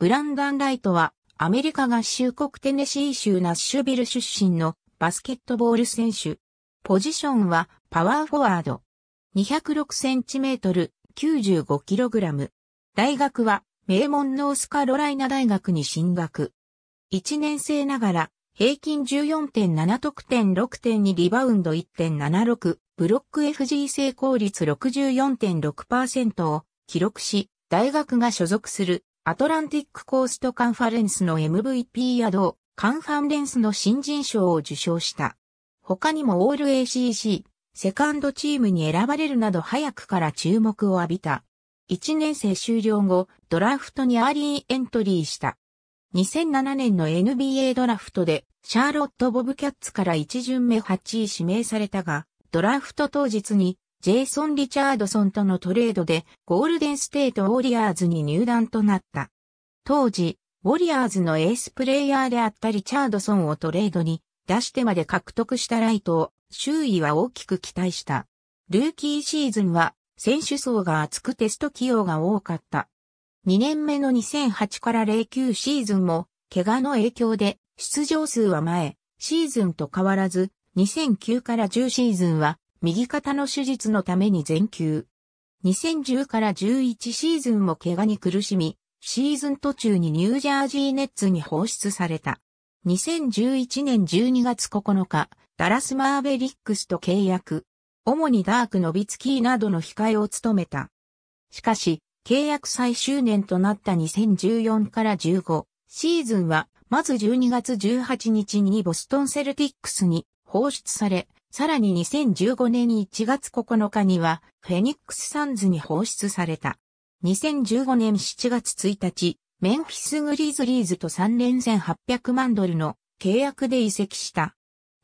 ブランダン・ライトは、アメリカ合衆国テネシー州ナッシュビル出身のバスケットボール選手。ポジションはパワーフォワード。2 0 6トル、9 5ラム。大学は名門ノースカロライナ大学に進学。1年生ながら平均14.7得点6.2リバウンド1.76、ブロック FG 成功率64.6%を記録し、大学が所属するアトランティックコーストカンファレンスの MVP やド、カンファンレンスの新人賞を受賞した。他にもオール ACC、セカンドチームに選ばれるなど早くから注目を浴びた。1年生終了後、ドラフトにアーリーエントリーした。2007年の NBA ドラフトで、シャーロット・ボブキャッツから1巡目8位指名されたが、ドラフト当日にジェイソン・リチャードソンとのトレードでゴールデンステート・ウォリアーズに入団となった。当時、ウォリアーズのエースプレイヤーであったリチャードソンをトレードに出してまで獲得したライトを周囲は大きく期待した。ルーキーシーズンは選手層が厚くテスト起用が多かった。2年目の2008から09シーズンも怪我の影響で出場数は前、シーズンと変わらず2009から10シーズンは右肩の手術のために全休。2010から11シーズンも怪我に苦しみ、シーズン途中にニュージャージーネッツに放出された。2011年12月9日、ダラスマーベリックスと契約。主にダーク・ノビツキーなどの控えを務めた。しかし、契約最終年となった2014から15シーズンは、まず12月18日にボストンセルティックスに放出され、さらに2015年1月9日には、フェニックスサンズに放出された。2015年7月1日、メンフィスグリーズリーズと3連戦800万ドルの契約で移籍した。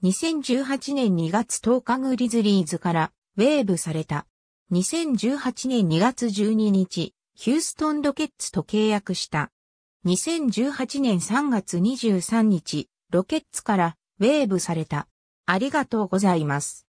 2018年2月10日グリズリーズからウェーブされた。2018年2月12日、ヒューストンロケッツと契約した。2018年3月23日、ロケッツからウェーブされた。ありがとうございます。